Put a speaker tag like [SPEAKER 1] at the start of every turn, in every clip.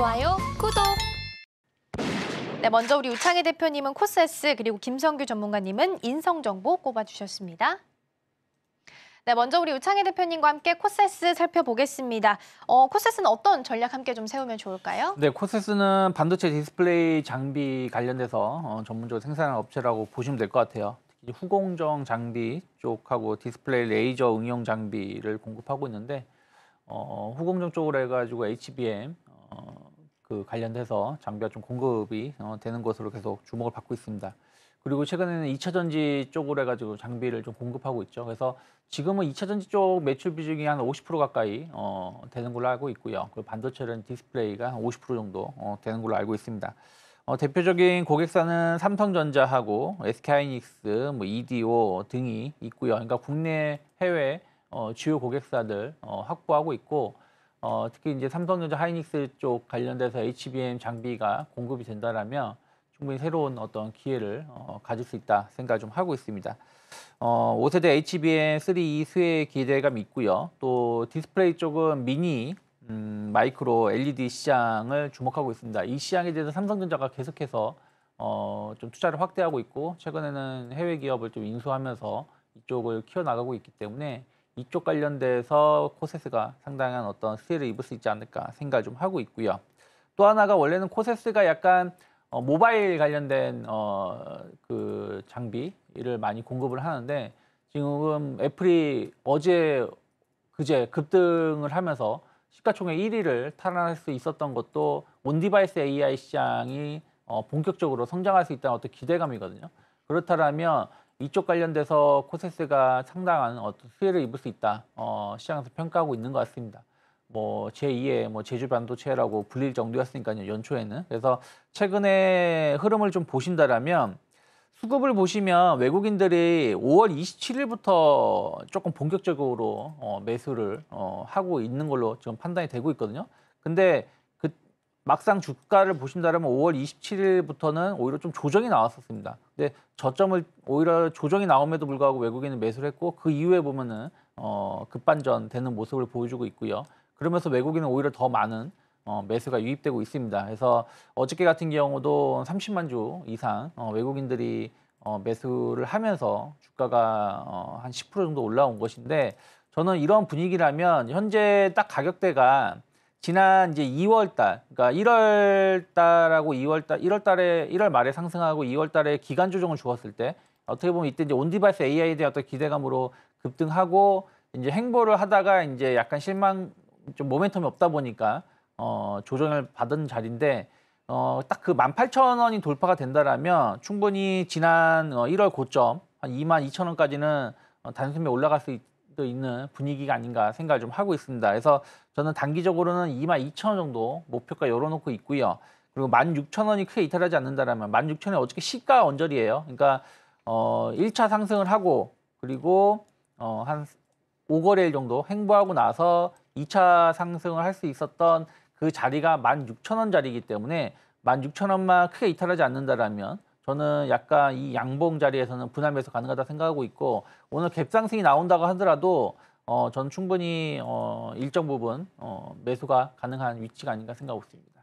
[SPEAKER 1] 좋아요, 구독! 네, 먼저 우리 우창희 대표님은 코세스, 그리고 김성규 전문가님은 인성정보 꼽아주셨습니다. 네, 먼저 우리 우창희 대표님과 함께 코세스 살펴보겠습니다. 어, 코세스는 어떤 전략 함께 좀 세우면 좋을까요? 네, 코세스는 반도체 디스플레이 장비 관련돼서 어, 전문적으로 생산하는 업체라고 보시면 될 것 같아요. 특히 후공정 장비 쪽하고 디스플레이 레이저 응용 장비를 공급하고 있는데 어, 후공정 쪽으로 해가지고 HBM, 어, 그 관련돼서 장비가 좀 공급이 어, 되는 것으로 계속 주목을 받고 있습니다. 그리고 최근에는 2차 전지 쪽으로 해가지고 장비를 좀 공급하고 있죠. 그래서 지금은 2차 전지 쪽 매출 비중이 한 50% 가까이 어, 되는 걸로 알고 있고요. 그리고 반도체는 디스플레이가 한 50% 정도 어, 되는 걸로 알고 있습니다. 어, 대표적인 고객사는 삼성전자하고 SK하이닉스, 뭐 EDO 등이 있고요. 그러니까 국내, 해외 어, 주요 고객사들 어, 확보하고 있고 어, 특히 이제 삼성전자 하이닉스 쪽 관련돼서 HBM 장비가 공급이 된다라면 충분히 새로운 어떤 기회를 어, 가질 수 있다 생각을 좀 하고 있습니다. 어, 5세대 HBM 3E 수혜 기대감 있고요. 또 디스플레이 쪽은 미니 음, 마이크로 LED 시장을 주목하고 있습니다. 이 시장에 대해서 삼성전자가 계속해서 어, 좀 투자를 확대하고 있고 최근에는 해외 기업을 좀 인수하면서 이쪽을 키워나가고 있기 때문에 이쪽 관련돼서 코세스가 상당한 어떤 스틸을 입을 수 있지 않을까 생각을 좀 하고 있고요. 또 하나가 원래는 코세스가 약간 어, 모바일 관련된 어, 그 장비를 많이 공급을 하는데 지금 애플이 어제 그제 급등을 하면서 시가총액 1위를 탈환할 수 있었던 것도 온디바이스 AI 시장이 어, 본격적으로 성장할 수 있다는 어떤 기대감이거든요. 그렇다면 이쪽 관련돼서 코세스가 상당한 어떤 수혜를 입을 수 있다 어, 시장에서 평가하고 있는 것 같습니다. 뭐 제2의 뭐 제주 반도체라고 불릴 정도였으니까요 연초에는 그래서 최근에 흐름을 좀 보신다라면 수급을 보시면 외국인들이 5월 27일부터 조금 본격적으로 어, 매수를 어, 하고 있는 걸로 지금 판단이 되고 있거든요. 근데 막상 주가를 보신다면 5월 27일부터는 오히려 좀 조정이 나왔었습니다. 근데 저점을 오히려 조정이 나옴에도 불구하고 외국인은 매수를 했고 그 이후에 보면은 어, 급반전 되는 모습을 보여주고 있고요. 그러면서 외국인은 오히려 더 많은 어, 매수가 유입되고 있습니다. 그래서 어저께 같은 경우도 30만 주 이상 어, 외국인들이 어, 매수를 하면서 주가가 어, 한 10% 정도 올라온 것인데 저는 이런 분위기라면 현재 딱 가격대가 지난 이제 2월 달, 그러니까 1월 달하고 2월 달, 1월 달에 1월 말에 상승하고 2월 달에 기간 조정을 주었을 때 어떻게 보면 이때 이제 온디바이스 AI에 대한 어떤 기대감으로 급등하고 이제 행보를 하다가 이제 약간 실망 좀 모멘텀이 없다 보니까 어, 조정을 받은 자리인데 어, 딱 그 18,000원이 돌파가 된다라면 충분히 지난 어, 1월 고점 한 22,000원까지는 어, 단숨에 올라갈 수 있, 또 있는 분위기가 아닌가 생각을 좀 하고 있습니다. 그래서 저는 단기적으로는 2만 2천 원 정도 목표가 열어놓고 있고요. 그리고 1만 6천 원이 크게 이탈하지 않는다면 1만 6천 원이 어저께 시가 언저리예요. 그러니까 어 1차 상승을 하고 그리고 어한 5거래일 정도 행보하고 나서 2차 상승을 할 수 있었던 그 자리가 16,000원 자리이기 때문에 16,000원만 크게 이탈하지 않는다라면 저는 약간 이 양봉 자리에서는 분할 매수 가능하다 생각하고 있고 오늘 갭상승이 나온다고 하더라도 어, 저는 충분히 어, 일정 부분 어, 매수가 가능한 위치가 아닌가 생각하고 있습니다.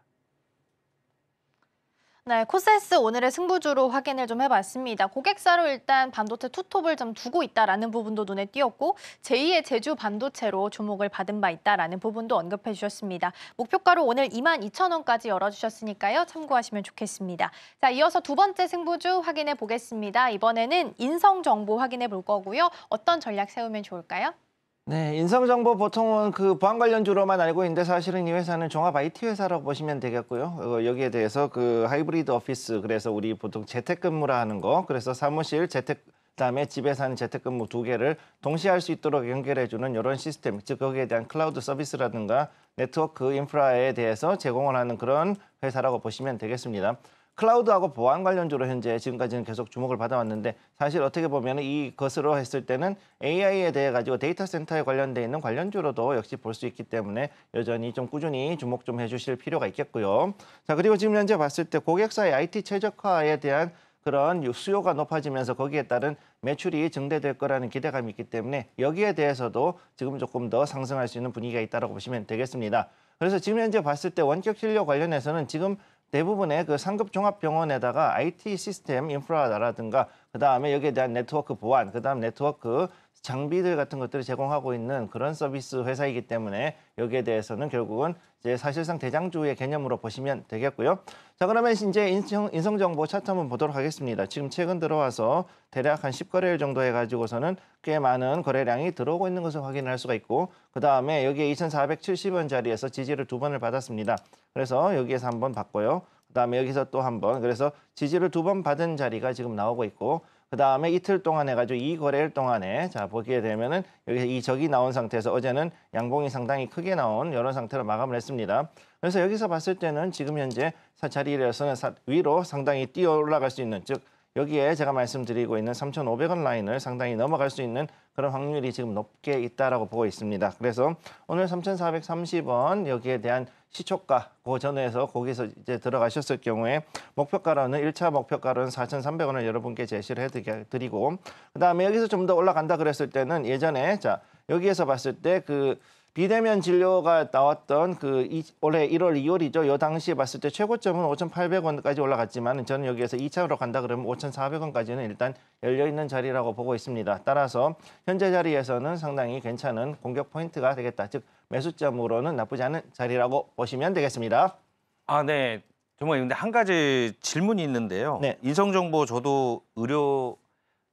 [SPEAKER 1] 네, 코세스 오늘의 승부주로 확인을 좀 해봤습니다. 고객사로 일단 반도체 투톱을 좀 두고 있다라는 부분도 눈에 띄었고 제2의 제주 반도체로 주목을 받은 바 있다라는 부분도 언급해 주셨습니다. 목표가로 오늘 2만 2천 원까지 열어주셨으니까요. 참고하시면 좋겠습니다. 자, 이어서 두 번째 승부주 확인해 보겠습니다. 이번에는 인성 정보 확인해 볼 거고요. 어떤 전략 세우면 좋을까요?
[SPEAKER 2] 네, 인성정보 보통은 그 보안 관련 주로만 알고 있는데 사실은 이 회사는 종합 IT 회사라고 보시면 되겠고요. 어, 여기에 대해서 그 하이브리드 오피스 그래서 우리 보통 재택근무라 하는 거 그래서 사무실 재택 그다음에 집에서 하는 재택근무 두 개를 동시에 할 수 있도록 연결해주는 이런 시스템, 즉 거기에 대한 클라우드 서비스라든가 네트워크 인프라에 대해서 제공을 하는 그런 회사라고 보시면 되겠습니다. 클라우드하고 보안 관련주로 현재 지금까지는 계속 주목을 받아왔는데 사실 어떻게 보면 이것으로 했을 때는 AI에 대해 가지고 데이터 센터에 관련돼 있는 관련주로도 역시 볼 수 있기 때문에 여전히 좀 꾸준히 주목 좀 해주실 필요가 있겠고요. 자 그리고 지금 현재 봤을 때 고객사의 IT 최적화에 대한 그런 수요가 높아지면서 거기에 따른 매출이 증대될 거라는 기대감이 있기 때문에 여기에 대해서도 지금 조금 더 상승할 수 있는 분위기가 있다고 보시면 되겠습니다. 그래서 지금 현재 봤을 때 원격 진료 관련해서는 지금 대부분의 그 상급 종합병원에다가 IT 시스템 인프라라든가 그 다음에 여기에 대한 네트워크 보안, 그 다음 네트워크 장비들 같은 것들을 제공하고 있는 그런 서비스 회사이기 때문에 여기에 대해서는 결국은 이제 사실상 대장주의 개념으로 보시면 되겠고요. 자 그러면 이제 인성, 인성정보 차트 한번 보도록 하겠습니다. 지금 최근 들어와서 대략 한 10거래일 정도 해가지고서는 꽤 많은 거래량이 들어오고 있는 것을 확인할 수가 있고 그 다음에 여기에 2470원 자리에서 지지를 두 번을 받았습니다. 그래서 여기에서 한번 받고요. 그 다음에 여기서 또한번 그래서 지지를 두 번 받은 자리가 지금 나오고 있고 그 다음에 이틀 동안 해가지고 이 거래일 동안에 자 보게 되면은 여기서 이 적이 나온 상태에서 어제는 양봉이 상당히 크게 나온 이런 상태로 마감을 했습니다. 그래서 여기서 봤을 때는 지금 현재 사 자리에서는 위로 상당히 뛰어 올라갈 수 있는 즉 여기에 제가 말씀드리고 있는 3,500원 라인을 상당히 넘어갈 수 있는 그런 확률이 지금 높게 있다라고 보고 있습니다. 그래서 오늘 3,430원 여기에 대한 시초가 고전에서 거기서 이제 들어가셨을 경우에 목표가로는 1차 목표가로는 4 3 0 0 원을 여러분께 제시를 해드리고 그다음에 여기서 좀 더 올라간다 그랬을 때는 예전에 자 여기에서 봤을 때 그 비대면 진료가 나왔던 그 이, 올해 1월, 2월이죠. 요 당시에 봤을 때 최고점은 5,800원까지 올라갔지만 저는 여기에서 2차로 간다 그러면 5,400원까지는 일단 열려있는 자리라고 보고 있습니다. 따라서 현재 자리에서는 상당히 괜찮은 공격 포인트가 되겠다. 즉 매수점으로는 나쁘지 않은 자리라고 보시면 되겠습니다. 아, 네. 정말 근데 한 가지 질문이 있는데요. 네. 인성정보 저도 의료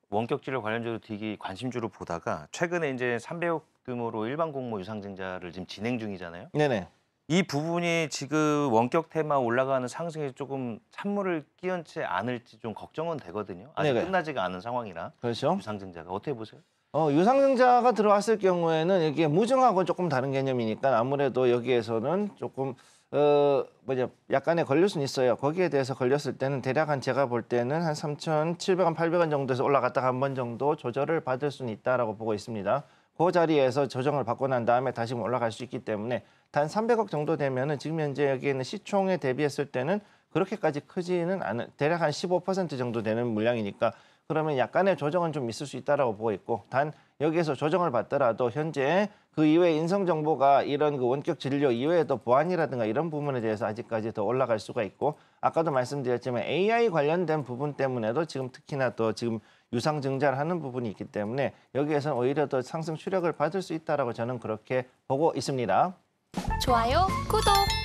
[SPEAKER 2] 원격진료 관련주로 되게 관심주로 보다가 최근에 이제 300억 규모로 일반 공모 유상증자를 지금 진행 중이잖아요. 네네. 이 부분이 지금 원격 테마 올라가는 상승에 조금 찬물을 끼얹지 않을지 좀 걱정은 되거든요. 아직 네네. 끝나지가 않은 상황이라 그렇죠. 유상증자가 어떻게 보세요? 어, 유상증자가 들어왔을 경우에는 이게 무증하고는 조금 다른 개념이니까 아무래도 여기에서는 조금 어 뭐냐 약간의 걸릴 수는 있어요. 거기에 대해서 걸렸을 때는 대략 한 제가 볼 때는 한 삼천칠백 원 팔백 원 정도에서 올라갔다가 한 번 정도 조절을 받을 수는 있다라고 보고 있습니다. 그 자리에서 조정을 받고 난 다음에 다시 올라갈 수 있기 때문에 단 삼백 억 정도 되면은 지금 현재 여기 있는 시총에 대비했을 때는 그렇게까지 크지는 않은 대략 한 십오 퍼센트 정도 되는 물량이니까 그러면 약간의 조정은 좀 있을 수 있다라고 보고 있고 단 여기에서 조정을 받더라도 현재 그 이외 인성 정보가 이런 그 원격 진료 이외에도 보안이라든가 이런 부분에 대해서 아직까지 더 올라갈 수가 있고 아까도 말씀드렸지만 AI 관련된 부분 때문에도 지금 특히나 또 지금 유상 증자를 하는 부분이 있기 때문에 여기에서는 오히려 더 상승 추력을 받을 수 있다라고 저는 그렇게 보고 있습니다.
[SPEAKER 1] 좋아요, 구독.